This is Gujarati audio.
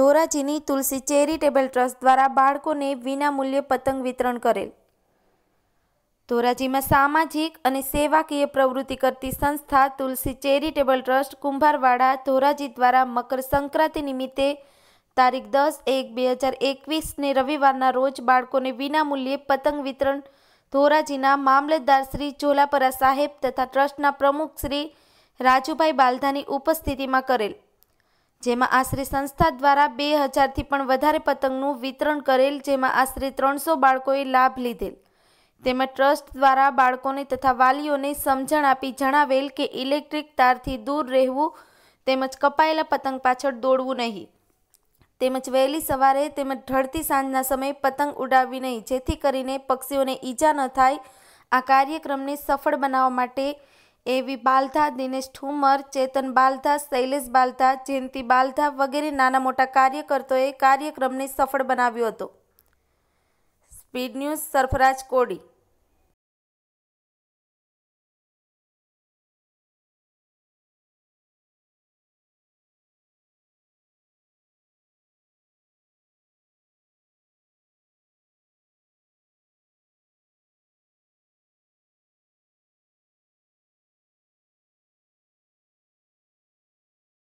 ધોરાજીની તુલસી ચેરિટેબલ ટ્રસ્ટ દ્વારા બાળકોને વિનામૂલ્યે પતંગ વિતરણ કરેલ ધોરાજીમાં સામાજિક અને સેવાકીય પ્રવૃત્તિ કરતી સંસ્થા તુલસી ચેરિટેબલ ટ્રસ્ટ કુંભારવાડા ધોરાજી દ્વારા મકર સંક્રાંતિ નિમિત્તે તારીખ દસ એક બે હજાર એકવીસને રવિવારના રોજ બાળકોને વિનામૂલ્યે પતંગ વિતરણ ધોરાજીના મામલતદાર શ્રી ઝોલાપરા સાહેબ તથા ટ્રસ્ટના પ્રમુખ શ્રી રાજુભાઈ બાલધાની ઉપસ્થિતિમાં કરેલ જેમાં આશરે સંસ્થા દ્વારા બે હજારથી પણ વધારે પતંગનું વિતરણ કરેલ જેમાં આશરે ત્રણસો બાળકોએ લાભ લીધેલ તેમજ ટ્રસ્ટ દ્વારા બાળકોને તથા વાલીઓને સમજણ આપી જણાવેલ કે ઇલેક્ટ્રિક તારથી દૂર રહેવું તેમજ કપાયેલા પતંગ પાછળ દોડવું નહીં તેમજ વહેલી સવારે તેમજ ઢળતી સાંજના સમયે પતંગ ઉડાવવી નહીં જેથી કરીને પક્ષીઓને ઈજા ન થાય આ કાર્યક્રમને સફળ બનાવવા માટે એવી બાલધા દિનેશ ઠુમર ચેતન બાલધા શૈલેષ બાલધા જયંતિ બાલધા વગેરે નાના મોટા કાર્યકર્તાઓએ કાર્યક્રમને સફળ બનાવ્યો હતો સ્પીડ ન્યૂઝ સરફરાજ કોડી